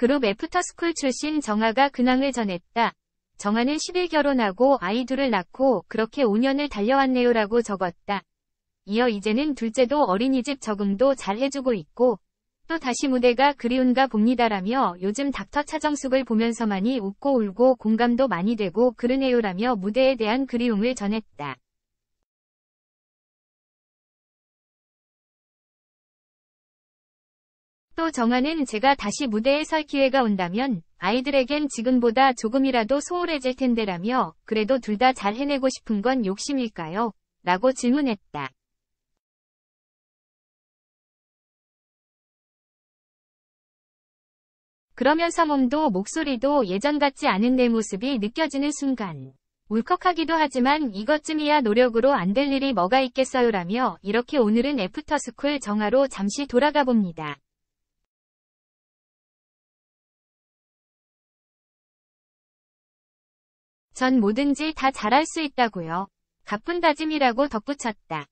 그룹 애프터스쿨 출신 정아가 근황을 전했다. 정아는 10일 결혼하고 아이 둘을 낳고 그렇게 5년을 달려왔네요 라고 적었다. 이어 이제는 둘째도 어린이집 적응도 잘 해주고 있고 또 다시 무대가 그리운가 봅니다라며 요즘 닥터 차정숙을 보면서많이 웃고 울고 공감도 많이 되고 그러네요라며 무대에 대한 그리움을 전했다. 또 정아는 제가 다시 무대에 설 기회가 온다면 아이들에겐 지금보다 조금이라도 소홀해질 텐데라며 그래도 둘 다 잘 해내고 싶은 건 욕심일까요? 라고 질문했다. 그러면서 몸도 목소리도 예전 같지 않은 내 모습이 느껴지는 순간 울컥하기도 하지만 이것쯤이야 노력으로 안 될 일이 뭐가 있겠어요라며 이렇게 오늘은 애프터스쿨 정화로 잠시 돌아가 봅니다. 전 뭐든지 다 잘할 수 있다고요. 가쁜 다짐이라고 덧붙였다.